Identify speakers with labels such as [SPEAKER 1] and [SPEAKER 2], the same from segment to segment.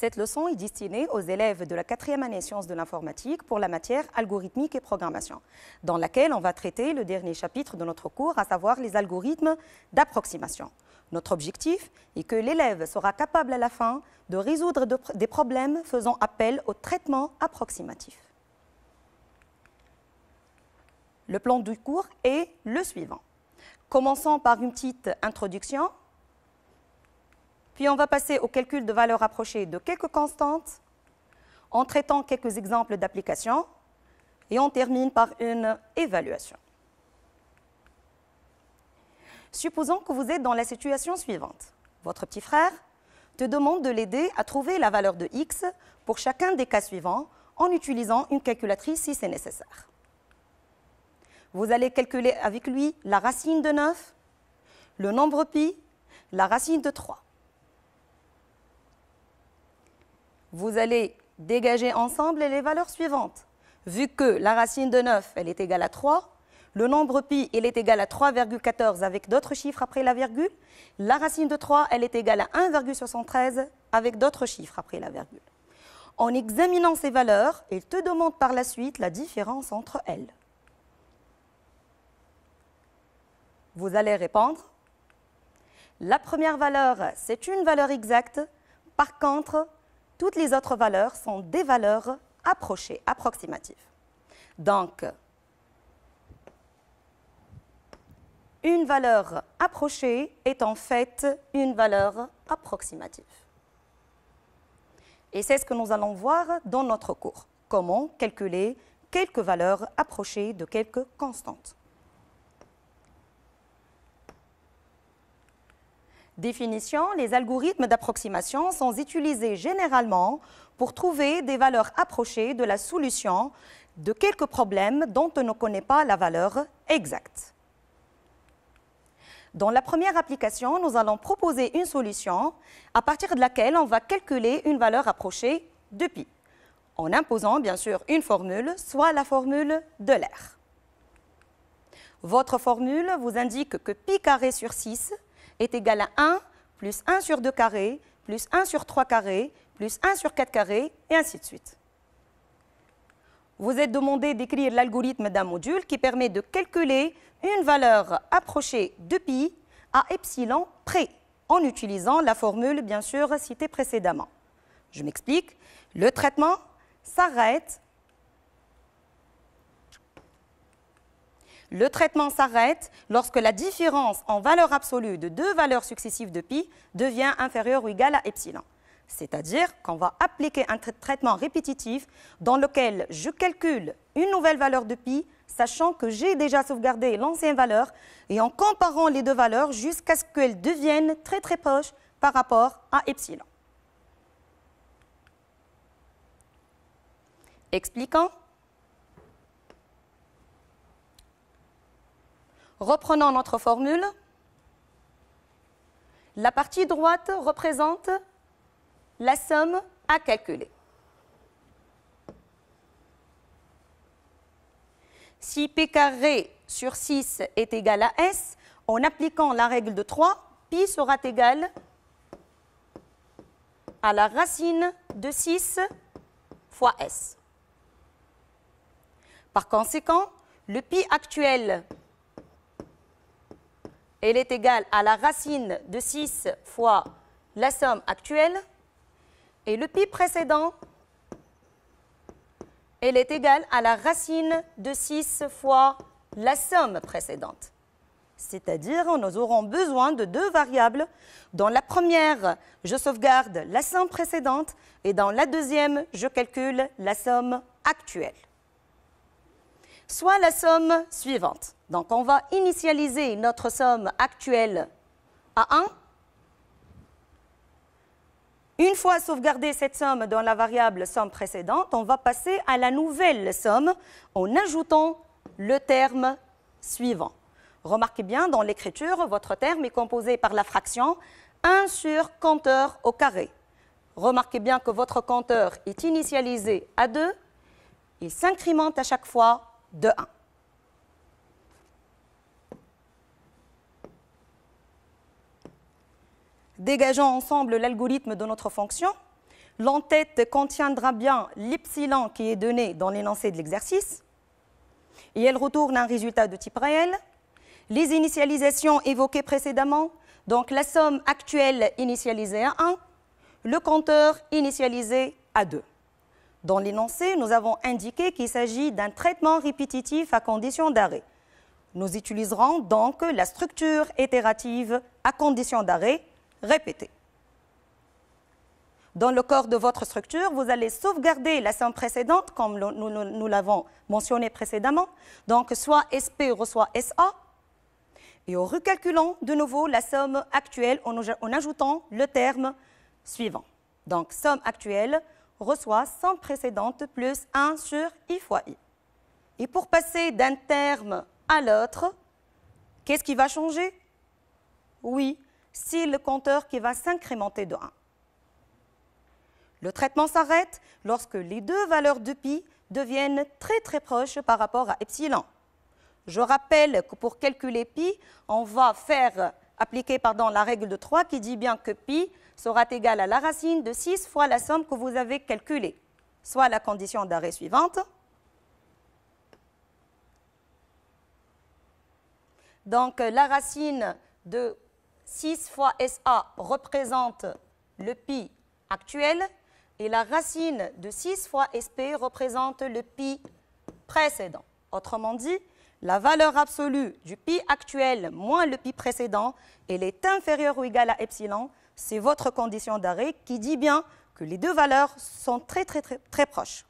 [SPEAKER 1] Cette leçon est destinée aux élèves de la quatrième année sciences de l'informatique pour la matière algorithmique et programmation, dans laquelle on va traiter le dernier chapitre de notre cours, à savoir les algorithmes d'approximation. Notre objectif est que l'élève sera capable à la fin de résoudre des problèmes faisant appel au traitement approximatif. Le plan du cours est le suivant. Commençons par une petite introduction puis on va passer au calcul de valeurs approchées de quelques constantes, en traitant quelques exemples d'applications, et on termine par une évaluation. Supposons que vous êtes dans la situation suivante. Votre petit frère te demande de l'aider à trouver la valeur de x pour chacun des cas suivants en utilisant une calculatrice si c'est nécessaire. Vous allez calculer avec lui la racine de 9, le nombre pi, la racine de 3. vous allez dégager ensemble les valeurs suivantes. Vu que la racine de 9, elle est égale à 3, le nombre pi, il est égal à 3,14 avec d'autres chiffres après la virgule. La racine de 3, elle est égale à 1,73 avec d'autres chiffres après la virgule. En examinant ces valeurs, il te demande par la suite la différence entre elles. Vous allez répondre. La première valeur, c'est une valeur exacte. Par contre, toutes les autres valeurs sont des valeurs approchées, approximatives. Donc, une valeur approchée est en fait une valeur approximative. Et c'est ce que nous allons voir dans notre cours, comment calculer quelques valeurs approchées de quelques constantes. Définition, les algorithmes d'approximation sont utilisés généralement pour trouver des valeurs approchées de la solution de quelques problèmes dont on ne connaît pas la valeur exacte. Dans la première application, nous allons proposer une solution à partir de laquelle on va calculer une valeur approchée de π, en imposant bien sûr une formule, soit la formule de l'air. Votre formule vous indique que π carré sur 6 est égal à 1 plus 1 sur 2 carré plus 1 sur 3 carré plus 1 sur 4 carré et ainsi de suite. Vous êtes demandé d'écrire l'algorithme d'un module qui permet de calculer une valeur approchée de π à epsilon près, en utilisant la formule bien sûr citée précédemment. Je m'explique, le traitement s'arrête Le traitement s'arrête lorsque la différence en valeur absolue de deux valeurs successives de pi devient inférieure ou égale à epsilon. C'est-à-dire qu'on va appliquer un traitement répétitif dans lequel je calcule une nouvelle valeur de pi, sachant que j'ai déjà sauvegardé l'ancienne valeur, et en comparant les deux valeurs jusqu'à ce qu'elles deviennent très très proches par rapport à epsilon. Expliquant. Reprenons notre formule. La partie droite représente la somme à calculer. Si P carré sur 6 est égal à S, en appliquant la règle de 3, pi sera égal à la racine de 6 fois S. Par conséquent, le pi actuel elle est égale à la racine de 6 fois la somme actuelle, et le pi précédent, elle est égale à la racine de 6 fois la somme précédente. C'est-à-dire, nous aurons besoin de deux variables. Dans la première, je sauvegarde la somme précédente et dans la deuxième, je calcule la somme actuelle soit la somme suivante. Donc on va initialiser notre somme actuelle à 1. Une fois sauvegardée cette somme dans la variable somme précédente, on va passer à la nouvelle somme en ajoutant le terme suivant. Remarquez bien, dans l'écriture, votre terme est composé par la fraction 1 sur compteur au carré. Remarquez bien que votre compteur est initialisé à 2. Il s'incrémente à chaque fois de 1. Dégageons ensemble l'algorithme de notre fonction. L'entête contiendra bien l'epsilon qui est donné dans l'énoncé de l'exercice et elle retourne un résultat de type réel. Les initialisations évoquées précédemment, donc la somme actuelle initialisée à 1, le compteur initialisé à 2. Dans l'énoncé, nous avons indiqué qu'il s'agit d'un traitement répétitif à condition d'arrêt. Nous utiliserons donc la structure itérative à condition d'arrêt répétée. Dans le corps de votre structure, vous allez sauvegarder la somme précédente, comme nous, l'avons mentionné précédemment. Donc, soit SP reçoit SA. Et en recalculant de nouveau la somme actuelle en ajoutant le terme suivant. Donc, somme actuelle reçoit sans précédente plus 1 sur i fois i. Et pour passer d'un terme à l'autre, qu'est-ce qui va changer Oui, c'est le compteur qui va s'incrémenter de 1. Le traitement s'arrête lorsque les deux valeurs de pi deviennent très très proches par rapport à epsilon. Je rappelle que pour calculer pi, on va faire appliquer pardon, la règle de 3 qui dit bien que pi sera égale à la racine de 6 fois la somme que vous avez calculée, soit la condition d'arrêt suivante. Donc la racine de 6 fois SA représente le pi actuel et la racine de 6 fois SP représente le pi précédent. Autrement dit, la valeur absolue du pi actuel moins le pi précédent, est inférieure ou égale à epsilon c'est votre condition d'arrêt qui dit bien que les deux valeurs sont très, très, très, très proches.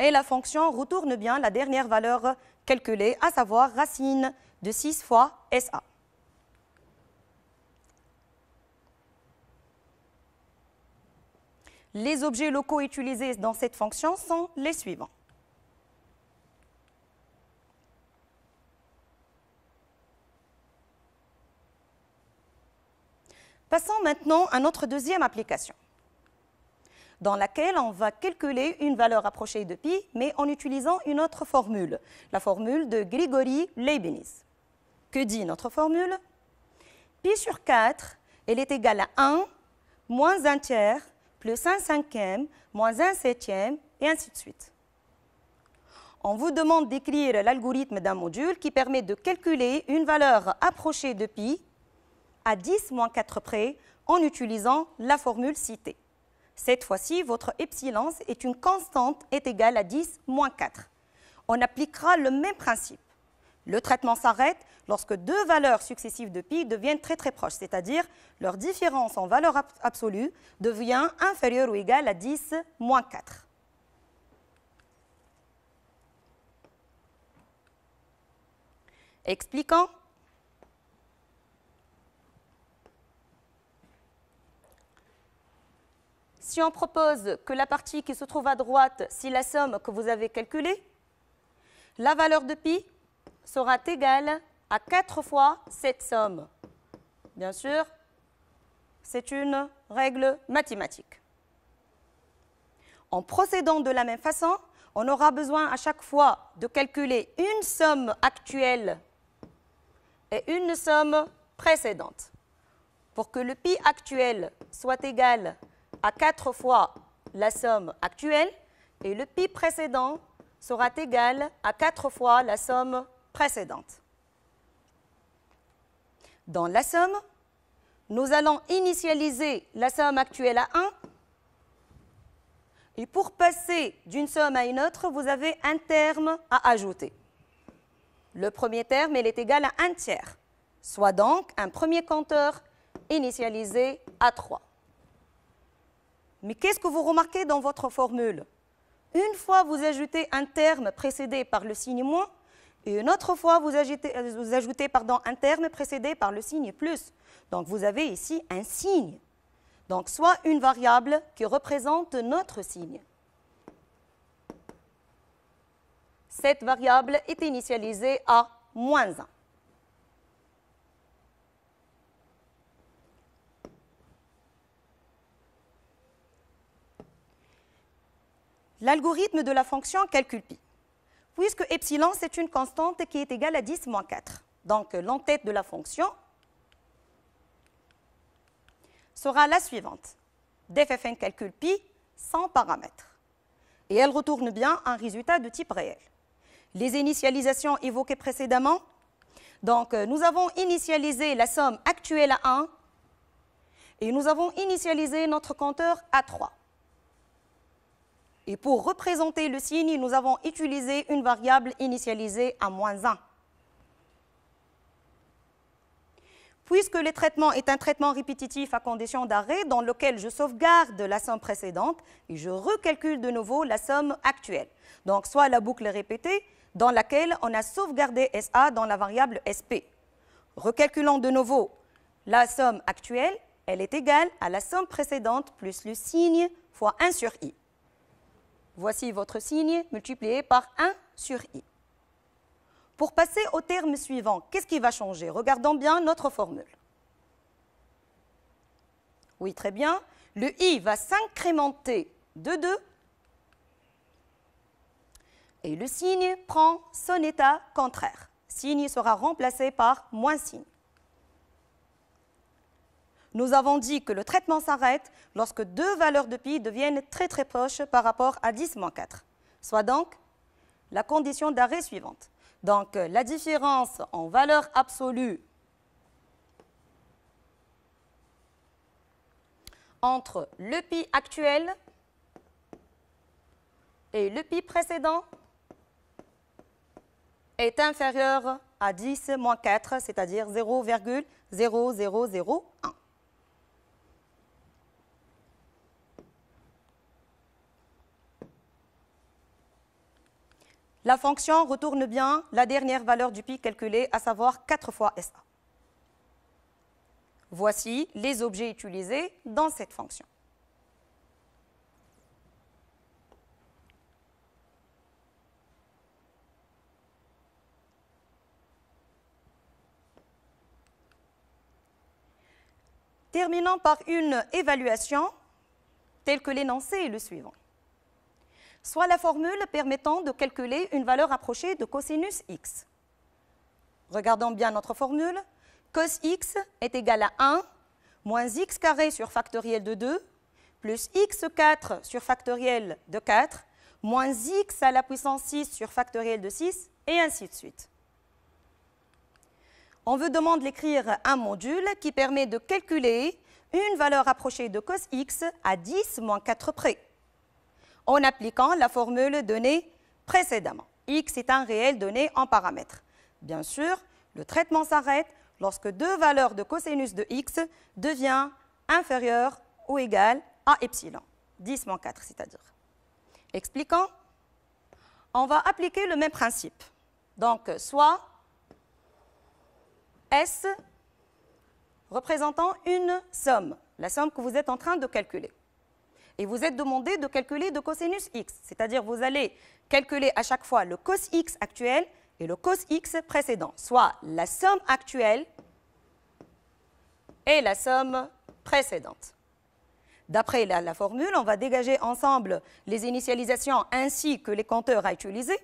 [SPEAKER 1] Et la fonction retourne bien la dernière valeur calculée, à savoir racine de 6 fois SA. Les objets locaux utilisés dans cette fonction sont les suivants. Passons maintenant à notre deuxième application, dans laquelle on va calculer une valeur approchée de pi, mais en utilisant une autre formule, la formule de Grigori Leibniz. Que dit notre formule Pi sur 4, elle est égale à 1, moins 1 tiers, plus 1 cinquième, moins 1 septième, et ainsi de suite. On vous demande d'écrire l'algorithme d'un module qui permet de calculer une valeur approchée de pi à 10-4 moins près en utilisant la formule citée. Cette fois-ci, votre epsilon est une constante est égale à 10 moins 4. On appliquera le même principe. Le traitement s'arrête lorsque deux valeurs successives de pi deviennent très très proches, c'est-à-dire leur différence en valeur absolue devient inférieure ou égale à 10 moins 4. Expliquant on propose que la partie qui se trouve à droite, si la somme que vous avez calculée, la valeur de pi sera égale à 4 fois cette somme. Bien sûr, c'est une règle mathématique. En procédant de la même façon, on aura besoin à chaque fois de calculer une somme actuelle et une somme précédente. Pour que le pi actuel soit égal à à 4 fois la somme actuelle et le pi précédent sera égal à 4 fois la somme précédente. Dans la somme, nous allons initialiser la somme actuelle à 1. Et pour passer d'une somme à une autre, vous avez un terme à ajouter. Le premier terme, est égal à 1 tiers, soit donc un premier compteur initialisé à 3. Mais qu'est-ce que vous remarquez dans votre formule Une fois, vous ajoutez un terme précédé par le signe moins, et une autre fois, euh, vous ajoutez, pardon, un terme précédé par le signe plus. Donc, vous avez ici un signe. Donc, soit une variable qui représente notre signe. Cette variable est initialisée à moins 1. l'algorithme de la fonction calcule pi, puisque epsilon, c'est une constante qui est égale à 10 moins 4. Donc, l'entête de la fonction sera la suivante. dffn calcul pi sans paramètres. Et elle retourne bien un résultat de type réel. Les initialisations évoquées précédemment, donc euh, nous avons initialisé la somme actuelle à 1 et nous avons initialisé notre compteur à 3. Et pour représenter le signe, nous avons utilisé une variable initialisée à moins 1. Puisque le traitement est un traitement répétitif à condition d'arrêt dans lequel je sauvegarde la somme précédente et je recalcule de nouveau la somme actuelle. Donc soit la boucle répétée dans laquelle on a sauvegardé SA dans la variable SP. Recalculons de nouveau la somme actuelle, elle est égale à la somme précédente plus le signe fois 1 sur i. Voici votre signe multiplié par 1 sur i. Pour passer au terme suivant, qu'est-ce qui va changer Regardons bien notre formule. Oui, très bien. Le i va s'incrémenter de 2 et le signe prend son état contraire. Signe sera remplacé par moins signe. Nous avons dit que le traitement s'arrête lorsque deux valeurs de pi deviennent très très proches par rapport à 10-4, soit donc la condition d'arrêt suivante. Donc euh, la différence en valeur absolue entre le pi actuel et le pi précédent est inférieure à 10 4, c'est-à-dire 0,0001. La fonction retourne bien la dernière valeur du pi calculée, à savoir 4 fois SA. Voici les objets utilisés dans cette fonction. Terminons par une évaluation telle que l'énoncé est le suivant soit la formule permettant de calculer une valeur approchée de cosinus x. Regardons bien notre formule. Cos x est égal à 1 moins x carré sur factoriel de 2 plus x4 sur factoriel de 4 moins x à la puissance 6 sur factoriel de 6 et ainsi de suite. On vous demande d'écrire un module qui permet de calculer une valeur approchée de cos x à 10 moins 4 près en appliquant la formule donnée précédemment. X est un réel donné en paramètres. Bien sûr, le traitement s'arrête lorsque deux valeurs de cosinus de x devient inférieures ou égale à epsilon, 10 moins 4 c'est-à-dire. Expliquant, on va appliquer le même principe. Donc, soit S représentant une somme, la somme que vous êtes en train de calculer et vous êtes demandé de calculer de cosinus x. C'est-à-dire vous allez calculer à chaque fois le cos x actuel et le cos x précédent, soit la somme actuelle et la somme précédente. D'après la, la, formule, on va dégager ensemble les initialisations ainsi que les compteurs à utiliser.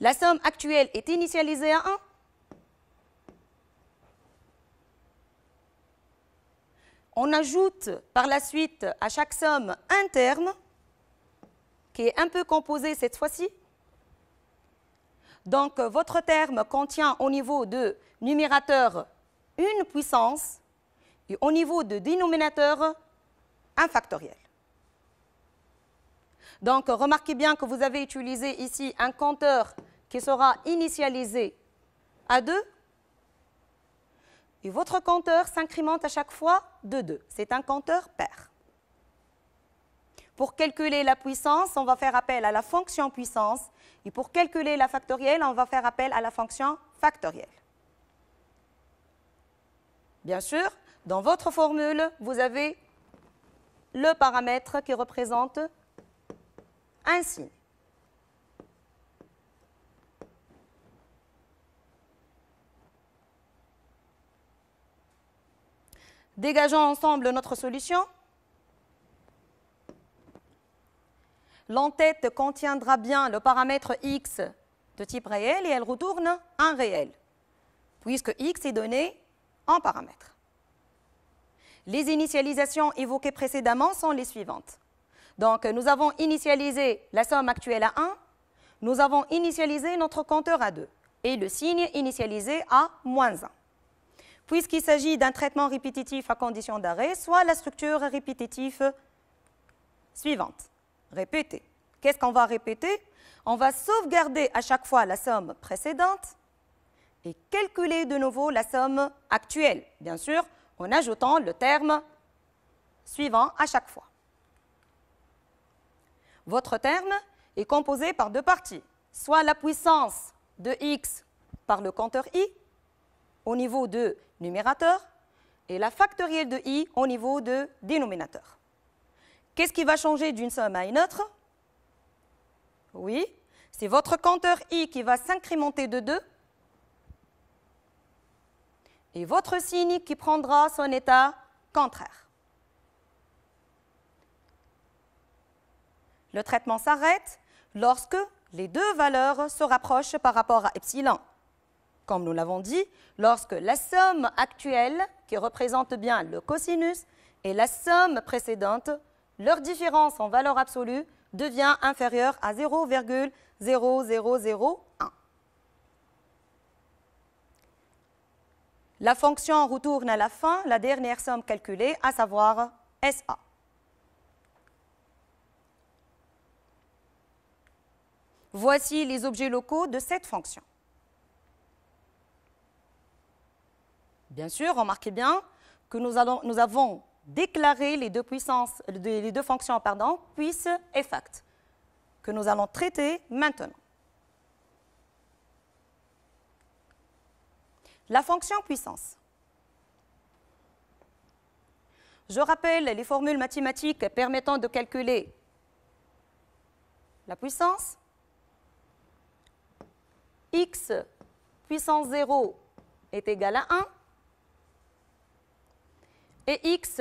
[SPEAKER 1] La somme actuelle est initialisée à 1 on ajoute par la suite à chaque somme un terme qui est un peu composé cette fois-ci. Donc votre terme contient au niveau de numérateur une puissance et au niveau de dénominateur un factoriel. Donc remarquez bien que vous avez utilisé ici un compteur qui sera initialisé à 2 et votre compteur s'incrémente à chaque fois de 2. C'est un compteur pair. Pour calculer la puissance, on va faire appel à la fonction puissance. Et pour calculer la factorielle, on va faire appel à la fonction factorielle. Bien sûr, dans votre formule, vous avez le paramètre qui représente un signe. Dégageons ensemble notre solution. L'entête contiendra bien le paramètre x de type réel et elle retourne un réel, puisque x est donné en paramètre. Les initialisations évoquées précédemment sont les suivantes. Donc, nous avons initialisé la somme actuelle à 1, nous avons initialisé notre compteur à 2 et le signe initialisé à moins 1 puisqu'il s'agit d'un traitement répétitif à condition d'arrêt, soit la structure répétitive suivante. Répéter. Qu'est-ce qu'on va répéter On va sauvegarder à chaque fois la somme précédente et calculer de nouveau la somme actuelle, bien sûr, en ajoutant le terme suivant à chaque fois. Votre terme est composé par deux parties, soit la puissance de x par le compteur i, au niveau de numérateur et la factorielle de i au niveau de dénominateur. Qu'est-ce qui va changer d'une somme à une autre Oui, c'est votre compteur i qui va s'incrémenter de 2 et votre signe qui prendra son état contraire. Le traitement s'arrête lorsque les deux valeurs se rapprochent par rapport à epsilon comme nous l'avons dit, lorsque la somme actuelle, qui représente bien le cosinus, et la somme précédente, leur différence en valeur absolue devient inférieure à 0,0001. La fonction retourne à la fin la dernière somme calculée, à savoir SA. Voici les objets locaux de cette fonction. Bien sûr, remarquez bien que nous, avons déclaré les deux, puissances, les deux fonctions pardon, et fact, que nous allons traiter maintenant. La fonction puissance. Je rappelle les formules mathématiques permettant de calculer la puissance. x puissance 0 est égal à 1 et x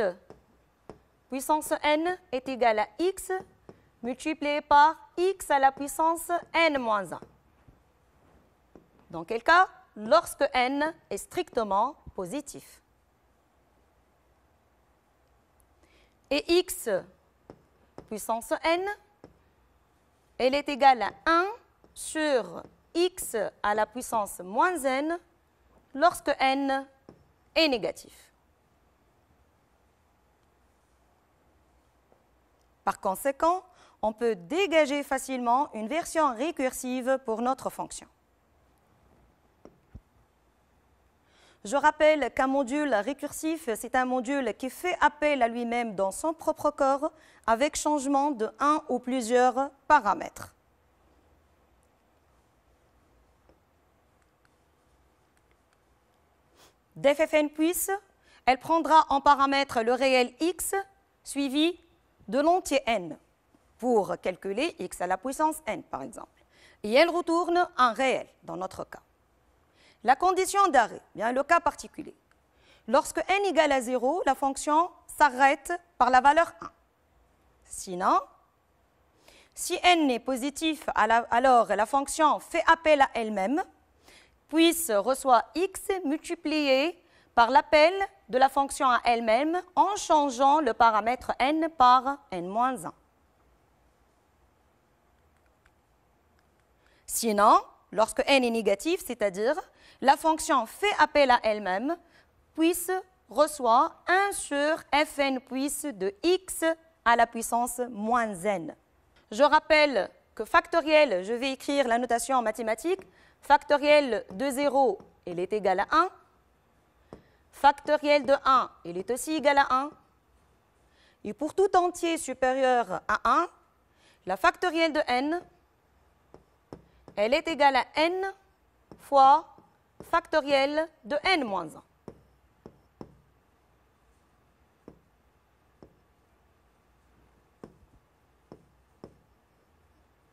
[SPEAKER 1] puissance n est égal à x multiplié par x à la puissance n moins 1. Dans quel cas Lorsque n est strictement positif. Et x puissance n, elle est égale à 1 sur x à la puissance moins n lorsque n est négatif. Par conséquent, on peut dégager facilement une version récursive pour notre fonction. Je rappelle qu'un module récursif, c'est un module qui fait appel à lui-même dans son propre corps avec changement de un ou plusieurs paramètres. DFFN puisse, elle prendra en paramètre le réel x suivi de l'entier n pour calculer x à la puissance n, par exemple, et elle retourne en réel dans notre cas. La condition d'arrêt, eh bien le cas particulier. Lorsque n égale à 0, la fonction s'arrête par la valeur 1. Sinon, si n est positif, alors la fonction fait appel à elle-même, puisse reçoit x multiplié par l'appel de la fonction à elle-même en changeant le paramètre n par n-1. Sinon, lorsque n est négatif, c'est-à-dire la fonction fait appel à elle-même, puisse reçoit 1 sur fn puisse de x à la puissance moins n. Je rappelle que factoriel, je vais écrire la notation en mathématiques, factoriel de 0, elle est égale à 1, factoriel de 1, il est aussi égal à 1. Et pour tout entier supérieur à 1, la factorielle de n, elle est égale à n fois factorielle de n moins 1.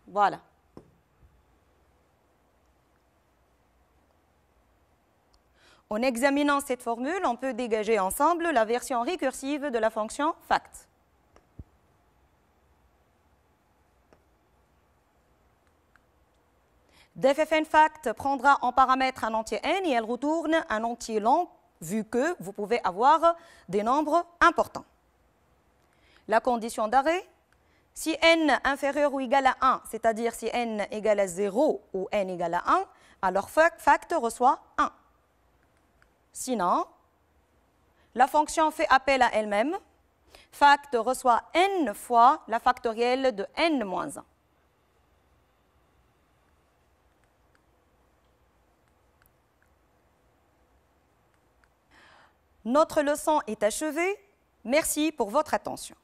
[SPEAKER 1] Voilà. En examinant cette formule, on peut dégager ensemble la version récursive de la fonction fact. dffn fact prendra en paramètre un entier n et elle retourne un entier long vu que vous pouvez avoir des nombres importants. La condition d'arrêt, si n inférieur ou égal à 1, c'est-à-dire si n égale à 0 ou n égale à 1, alors fact reçoit 1. Sinon, la fonction fait appel à elle-même. Fact reçoit n fois la factorielle de n-1. Notre leçon est achevée. Merci pour votre attention.